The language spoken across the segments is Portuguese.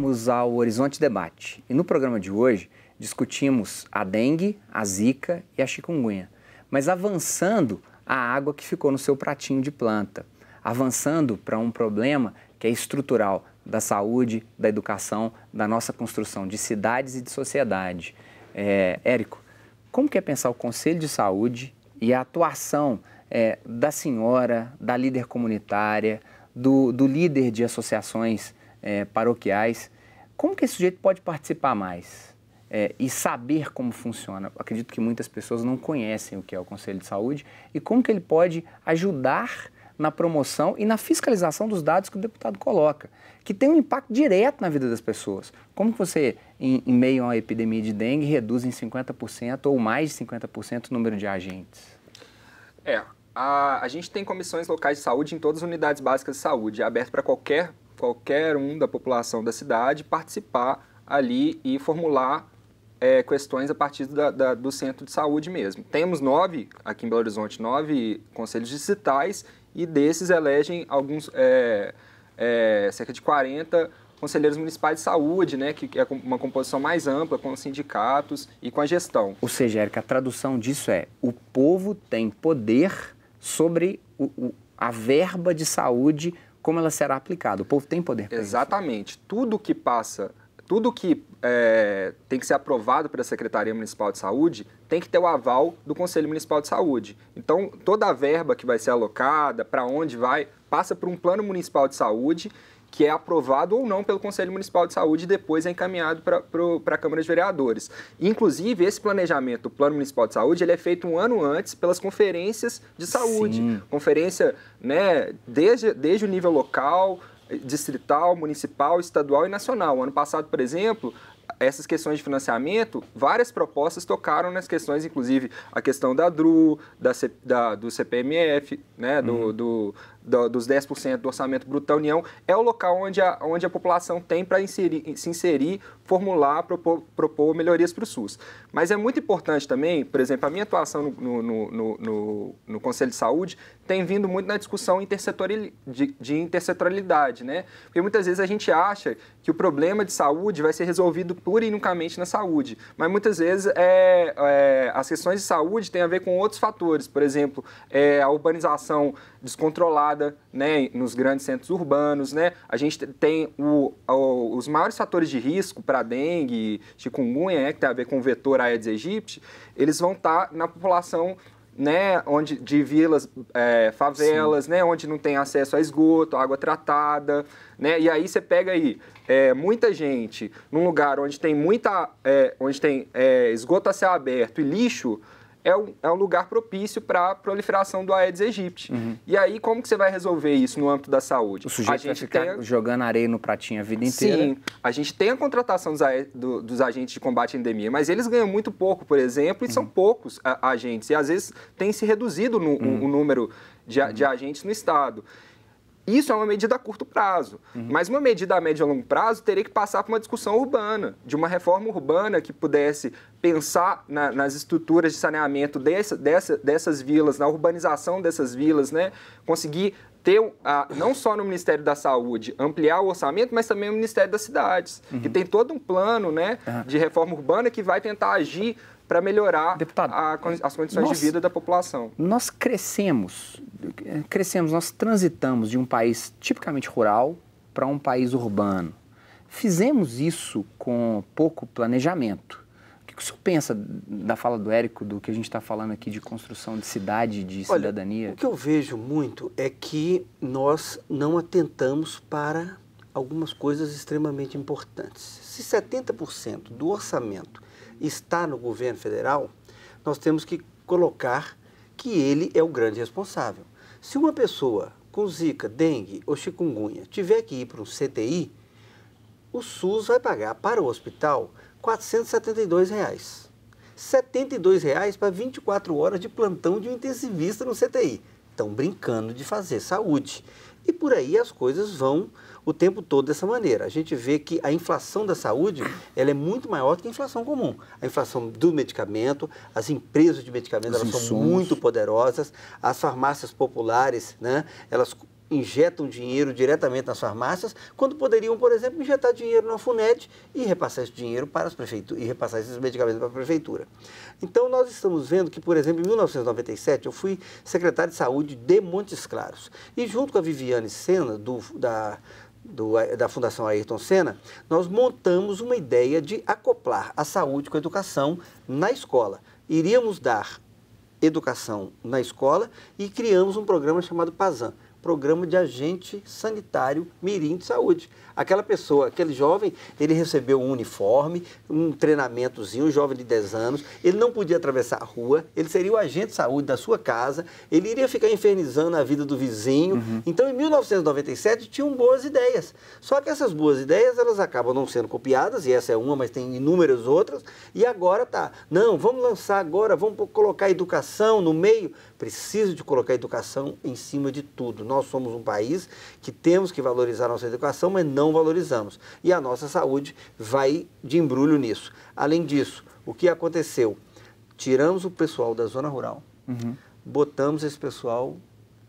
Voltamos ao Horizonte Debate e no programa de hoje discutimos a dengue, a zika e a chikungunya, mas avançando a água que ficou no seu pratinho de planta, avançando para um problema que é estrutural da saúde, da educação, da nossa construção de cidades e de sociedade. É, Érico, como que é pensar o Conselho de Saúde e a atuação é, da senhora, da líder comunitária, do, do líder de associações é, paroquiais. Como que esse sujeito pode participar mais é, e saber como funciona? Acredito que muitas pessoas não conhecem o que é o Conselho de Saúde e como que ele pode ajudar na promoção e na fiscalização dos dados que o deputado coloca, que tem um impacto direto na vida das pessoas. Como que você, em, em meio a uma epidemia de dengue, reduz em 50% ou mais de 50% o número de agentes? É, a, a, gente tem comissões locais de saúde em todas as unidades básicas de saúde, é aberto para qualquer qualquer um da população da cidade participar ali e formular é, questões a partir da, da, do centro de saúde mesmo. Temos nove, aqui em Belo Horizonte, nove conselhos digitais e desses elegem alguns, é, é, cerca de 40 conselheiros municipais de saúde, né, que é uma composição mais ampla, com os sindicatos e com a gestão. Ou seja, Érica, a tradução disso é o povo tem poder sobre o, o, a verba de saúde como ela será aplicada. O povo tem poder Exatamente. Isso. Tudo que passa, tudo que é, tem que ser aprovado pela Secretaria Municipal de Saúde tem que ter o aval do Conselho Municipal de Saúde. Então, toda a verba que vai ser alocada, para onde vai, passa por um plano municipal de saúde que é aprovado ou não pelo Conselho Municipal de Saúde e depois é encaminhado para a Câmara de Vereadores. Inclusive, esse planejamento, o Plano Municipal de Saúde, ele é feito um ano antes pelas conferências de saúde. Sim. Conferência né, desde, desde o nível local, distrital, municipal, estadual e nacional. Ano passado, por exemplo, essas questões de financiamento, várias propostas tocaram nas questões, inclusive a questão da DRU, da, da do CPMF, né, do, uhum. do do, dos 10% do orçamento bruto da União, é o local onde a, onde a população tem para se inserir, formular, propor, propor melhorias para o SUS. Mas é muito importante também, por exemplo, a minha atuação no, no, no, no, no Conselho de Saúde tem vindo muito na discussão intersetoril, de, de intersetorialidade, né? Porque muitas vezes a gente acha que o problema de saúde vai ser resolvido pura e unicamente na saúde, mas muitas vezes é, é, as questões de saúde têm a ver com outros fatores, por exemplo, é, a urbanização descontrolada né, nos grandes centros urbanos. Né? A gente tem o, o, os maiores fatores de risco para dengue, chikungunya, né, que tem a ver com o vetor Aedes aegypti, eles vão estar tá na população né, onde de vilas, é, favelas, né, onde não tem acesso a esgoto, água tratada, né, e aí você pega aí é, muita gente num lugar onde tem muita, é, onde tem é, esgoto a céu aberto e lixo, é um, é um lugar propício para a proliferação do Aedes aegypti. Uhum. E aí, como que você vai resolver isso no âmbito da saúde? O sujeito a gente vai ficar jogando areia no pratinho a vida inteira. Sim, a gente tem a contratação dos, do, dos, agentes de combate à endemia, mas eles ganham muito pouco, por exemplo, e uhum. são poucos a, agentes. E às vezes tem se reduzido no, uhum. o, o número de, uhum. de agentes no Estado. Isso é uma medida a curto prazo, uhum. mas uma medida a médio e longo prazo teria que passar por uma discussão urbana, de uma reforma urbana que pudesse pensar na, nas estruturas de saneamento dessa, dessa, dessas vilas, na urbanização dessas vilas, né? conseguir ter, não só no Ministério da Saúde, ampliar o orçamento, mas também o Ministério das Cidades, uhum. que tem todo um plano né, uhum. de reforma urbana que vai tentar agir para melhorar Deputado, a, as condições nós, de vida da população. Nós crescemos, crescemos, nós transitamos de um país tipicamente rural para um país urbano. Fizemos isso com pouco planejamento. O que, que o senhor pensa da fala do Érico, do que a gente está falando aqui de construção de cidade, de Olha, cidadania? O que eu vejo muito é que nós não atentamos para algumas coisas extremamente importantes. Se 70% do orçamento está no governo federal, nós temos que colocar que ele é o grande responsável. Se uma pessoa com zika, dengue ou chikungunya tiver que ir para um CTI, o SUS vai pagar para o hospital R$ 472. Reais. R$ 72 reais para 24 horas de plantão de um intensivista no CTI. Estão brincando de fazer saúde. E por aí as coisas vão o tempo todo dessa maneira. A gente vê que a inflação da saúde ela é muito maior que a inflação comum. A inflação do medicamento, as empresas de medicamento elas são muito poderosas, as farmácias populares, né, elas injetam dinheiro diretamente nas farmácias, quando poderiam, por exemplo, injetar dinheiro na FUNET e repassar esse dinheiro para as prefeituras e repassar esses medicamentos para a prefeitura. Então nós estamos vendo que, por exemplo, em 1997 eu fui secretário de saúde de Montes Claros e junto com a Viviane Sena do da do, da Fundação Ayrton Senna, nós montamos uma ideia de acoplar a saúde com a educação na escola. Iríamos dar educação na escola e criamos um programa chamado PASAN, programa de agente sanitário mirim de saúde. Aquela pessoa, aquele jovem, ele recebeu um uniforme, um treinamentozinho, um jovem de 10 anos, ele não podia atravessar a rua, ele seria o agente de saúde da sua casa, ele iria ficar infernizando a vida do vizinho. Uhum. Então, em 1997, tinham boas ideias. Só que essas boas ideias, elas acabam não sendo copiadas, e essa é uma, mas tem inúmeras outras, e agora tá, não, vamos lançar agora, vamos colocar educação no meio, preciso de colocar a educação em cima de tudo. Nós somos um país que temos que valorizar a nossa educação, mas não valorizamos. E a nossa saúde vai de embrulho nisso. Além disso, o que aconteceu? Tiramos o pessoal da zona rural, uhum. botamos esse pessoal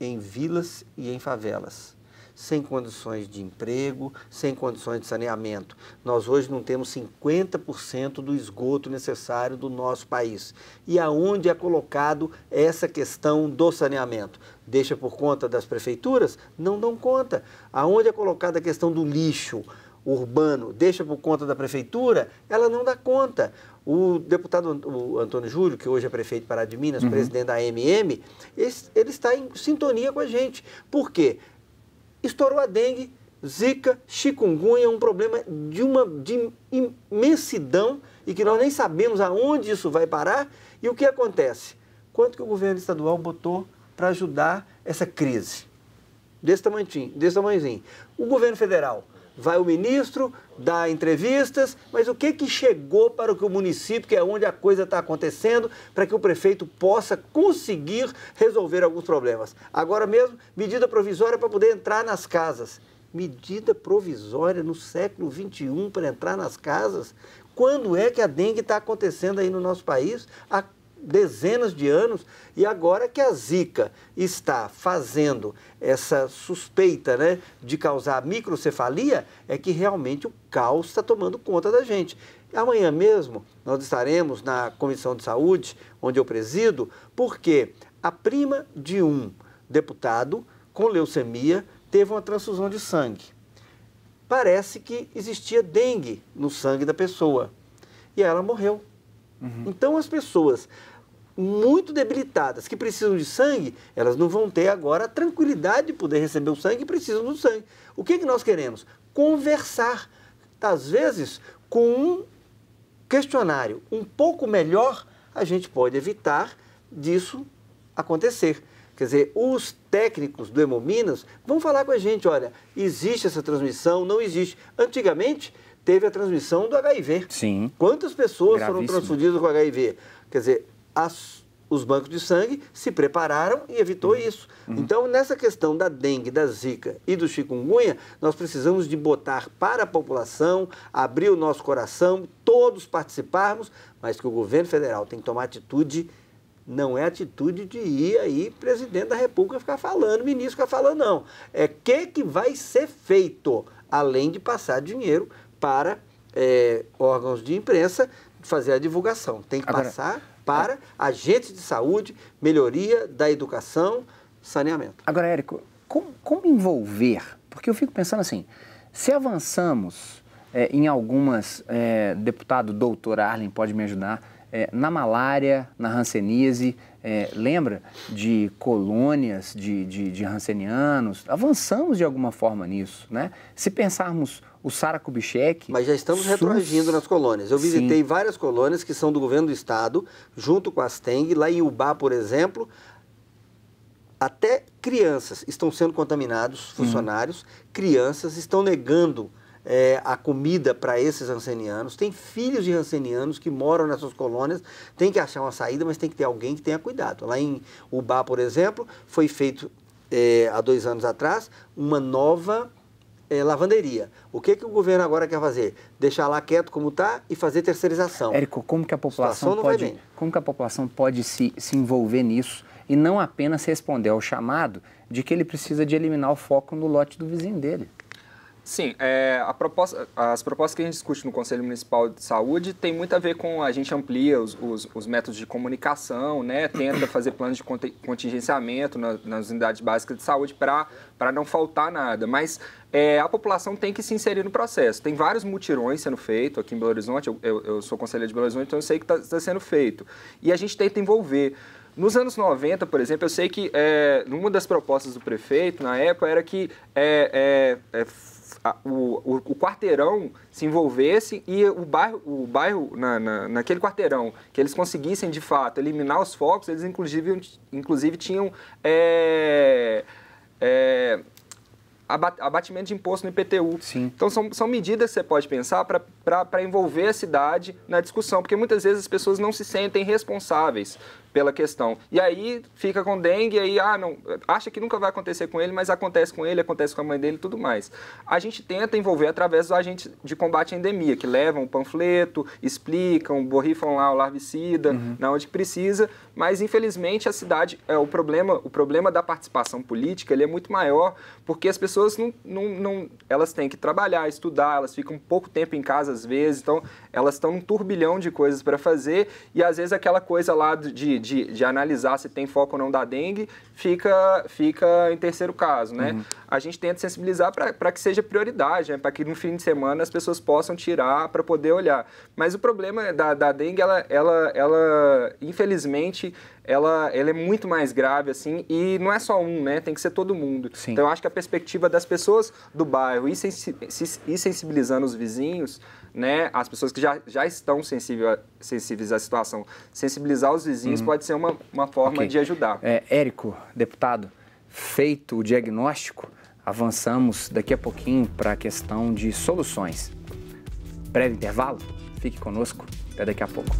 em vilas e em favelas sem condições de emprego, sem condições de saneamento. Nós hoje não temos 50% do esgoto necessário do nosso país. E aonde é colocado essa questão do saneamento? Deixa por conta das prefeituras? Não dão conta. Aonde é colocada a questão do lixo? urbano deixa por conta da prefeitura, ela não dá conta. O deputado Antônio Júlio, que hoje é prefeito de Pará de Minas, uhum. presidente da AMM, ele está em sintonia com a gente. Por quê? estourou a dengue, zika, chikungunya, um problema de uma de imensidão e que nós nem sabemos aonde isso vai parar. E o que acontece? Quanto que o governo estadual botou para ajudar essa crise? Desse tamanhozinho, desse tamanhozinho. O governo federal vai o ministro, dá entrevistas, mas o que, que chegou para o município, que é onde a coisa está acontecendo, para que o prefeito possa conseguir resolver alguns problemas? Agora mesmo, medida provisória para poder entrar nas casas. Medida provisória no século XXI para entrar nas casas? Quando é que a dengue está acontecendo aí no nosso país? Há dezenas de anos e agora que a Zika está fazendo essa suspeita né, de causar microcefalia, é que realmente o caos está tomando conta da gente. Amanhã mesmo nós estaremos na Comissão de Saúde, onde eu presido, porque a prima de um deputado com leucemia teve uma transfusão de sangue. Parece que existia dengue no sangue da pessoa e ela morreu. Uhum. Então as pessoas muito debilitadas, que precisam de sangue, elas não vão ter agora a tranquilidade de poder receber o sangue e precisam do sangue. O que, é que nós queremos? Conversar, às vezes, com um questionário um pouco melhor, a gente pode evitar disso acontecer. Quer dizer, os técnicos do Hemominas vão falar com a gente, olha, existe essa transmissão, não existe. Antigamente, teve a transmissão do HIV. Sim. Quantas pessoas Gravíssimo. foram transfundidas com HIV? Quer dizer, as, os bancos de sangue se prepararam e evitou uhum. isso. Uhum. Então, nessa questão da dengue, da zika e do chikungunya, nós precisamos de botar para a população, abrir o nosso coração, todos participarmos, mas que o governo federal tem que tomar atitude não é atitude de ir aí presidente da República ficar falando, ministro ficar falando, não. É o que, que vai ser feito, além de passar dinheiro para é, órgãos de imprensa fazer a divulgação. Tem que Agora, passar para agentes de saúde, melhoria da educação, saneamento. Agora, Érico, como, como envolver? Porque eu fico pensando assim, se avançamos é, em algumas, é, deputado doutor Arlen pode me ajudar, é, na malária, na ranceníase, é, lembra de colônias de, de, de, rancenianos? Avançamos de alguma forma nisso, né? Se pensarmos o Sara Kubitschek. Mas já estamos retroagindo nas colônias. Eu visitei Sim. várias colônias que são do governo do estado, junto com as Teng, lá em Ubá, por exemplo. Até crianças estão sendo contaminados, hum. funcionários, hum. crianças estão negando é, a comida para esses rancenianos. Tem filhos de rancenianos que moram nessas colônias, tem que achar uma saída, mas tem que ter alguém que tenha cuidado. Lá em Ubá, por exemplo, foi feito é, há dois anos atrás uma nova é, lavanderia. O que, que o governo agora quer fazer? Deixar lá quieto como está e fazer terceirização. Érico, como que a população a pode, como que a população pode se, se envolver nisso e não apenas responder ao chamado de que ele precisa de eliminar o foco no lote do vizinho dele? Sim, é, proposta, as propostas que a gente discute no Conselho Municipal de Saúde tem muito a ver com a gente amplia os, os, os métodos de comunicação, né? tenta fazer planos de contingenciamento nas, nas unidades básicas de saúde para não faltar nada. Mas é, a população tem que se inserir no processo. Tem vários mutirões sendo feito aqui em Belo Horizonte, eu, eu, eu sou conselheiro de Belo Horizonte, então eu sei que está tá sendo feito. E a gente tenta envolver. Nos anos 90, por exemplo, eu sei que é, uma das propostas do prefeito na época era que é, é, é o, o, quarteirão se envolvesse e o bairro, o bairro na, na, naquele quarteirão, que eles conseguissem de fato eliminar os focos, eles inclusive, inclusive tinham é, é, abatimento de imposto no IPTU. Sim. Então, são, são medidas que você pode pensar para envolver a cidade na discussão, porque muitas vezes as pessoas não se sentem responsáveis pela questão. E aí fica com dengue, aí ah, não, acha que nunca vai acontecer com ele, mas acontece com ele, acontece com a mãe dele e tudo mais. A gente tenta envolver através do agente de combate à endemia, que levam o um panfleto, explicam, borrifam lá o larvicida, uhum. na onde precisa, mas infelizmente a cidade, é, o, problema, o problema da participação política ele é muito maior, porque as pessoas não, não, não elas têm que trabalhar, estudar, elas ficam pouco tempo em casa às vezes, então elas estão num turbilhão de coisas para fazer e às vezes aquela coisa lá de de, de analisar se tem foco ou não da dengue fica, fica em terceiro caso, né? Uhum a gente tenta sensibilizar para que seja prioridade, né? para que no fim de semana as pessoas possam tirar para poder olhar. Mas o problema da, da dengue, ela, ela, ela infelizmente, ela, ela é muito mais grave, assim, e não é só um, né? Tem que ser todo mundo. Sim. Então, eu acho que a perspectiva das pessoas do bairro e, sensi e sensibilizando os vizinhos, né? As pessoas que já, já estão sensível, sensíveis à situação, sensibilizar os vizinhos uhum. pode ser uma, uma forma okay. de ajudar. É, Érico, deputado, feito o diagnóstico, avançamos daqui a pouquinho para a questão de soluções. Breve intervalo, fique conosco, até daqui a pouco.